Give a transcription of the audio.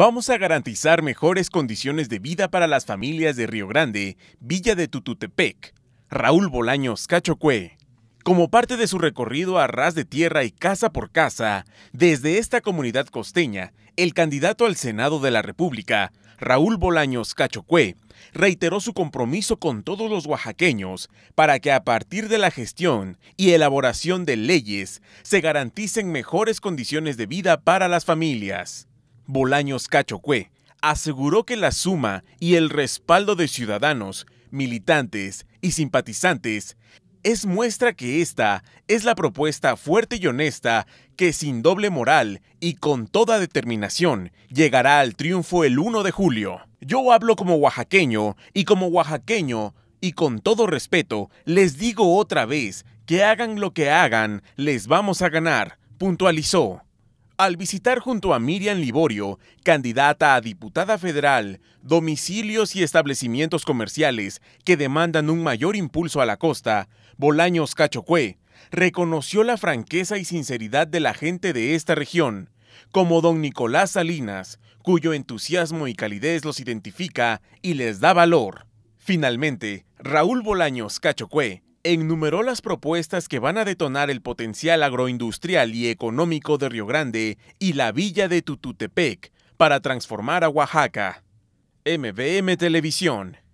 Vamos a garantizar mejores condiciones de vida para las familias de Río Grande, Villa de Tututepec, Raúl Bolaños Cachocue. Como parte de su recorrido a ras de tierra y casa por casa, desde esta comunidad costeña, el candidato al Senado de la República, Raúl Bolaños Cachocue, reiteró su compromiso con todos los oaxaqueños para que a partir de la gestión y elaboración de leyes se garanticen mejores condiciones de vida para las familias. Bolaños Cachocue aseguró que la suma y el respaldo de ciudadanos, militantes y simpatizantes es muestra que esta es la propuesta fuerte y honesta que sin doble moral y con toda determinación llegará al triunfo el 1 de julio. Yo hablo como oaxaqueño y como oaxaqueño y con todo respeto les digo otra vez que hagan lo que hagan, les vamos a ganar, puntualizó. Al visitar junto a Miriam Liborio, candidata a diputada federal, domicilios y establecimientos comerciales que demandan un mayor impulso a la costa, Bolaños Cachocué reconoció la franqueza y sinceridad de la gente de esta región, como don Nicolás Salinas, cuyo entusiasmo y calidez los identifica y les da valor. Finalmente, Raúl Bolaños Cachocué enumeró las propuestas que van a detonar el potencial agroindustrial y económico de Río Grande y la villa de Tututepec para transformar a Oaxaca. MVM Televisión.